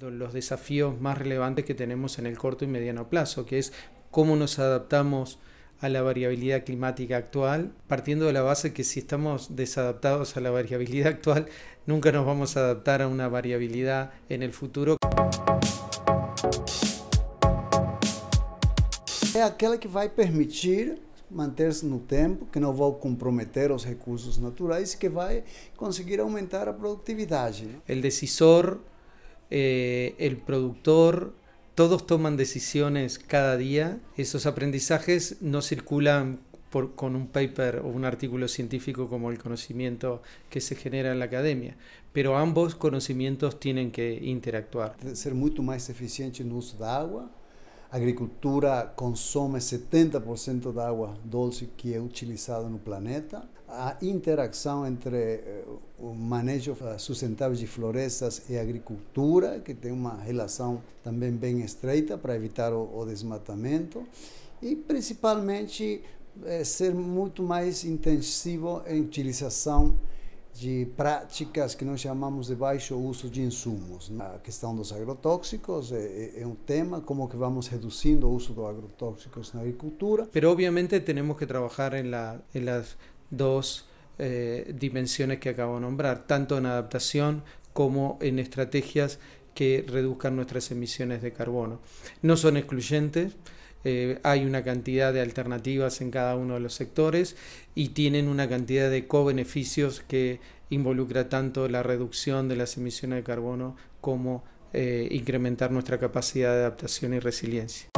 los desafíos más relevantes que tenemos en el corto y mediano plazo, que es cómo nos adaptamos a la variabilidad climática actual, partiendo de la base que si estamos desadaptados a la variabilidad actual, nunca nos vamos a adaptar a una variabilidad en el futuro. Es aquella que va a permitir mantenerse en el tiempo, que no va a comprometer los recursos naturales, y e que a conseguir aumentar la productividad. El decisor eh, el productor, todos toman decisiones cada día. Esos aprendizajes no circulan con un paper o un artículo científico como el conocimiento que se genera en la academia, pero ambos conocimientos tienen que interactuar. Ser mucho más eficiente en uso de agua agricultura consome 70% da água doce que é utilizada no planeta. A interação entre eh, o manejo eh, sustentável de florestas e agricultura, que tem uma relação também bem estreita para evitar o, desmatamento, e principalmente eh, ser muito mais intensivo em utilização de prácticas que nos llamamos de bajo uso de insumos. que están los agrotóxicos eh, eh, es un tema, como que vamos reduciendo el uso de agrotóxicos la agricultura. Pero obviamente tenemos que trabajar en la, en las dos eh, dimensiones que acabo de nombrar, tanto en adaptación como en estrategias que reduzcan nuestras emisiones de carbono. No son excluyentes, eh, hay una cantidad de alternativas en cada uno de los sectores y tienen una cantidad de co-beneficios que involucra tanto la reducción de las emisiones de carbono como eh, incrementar nuestra capacidad de adaptación y resiliencia.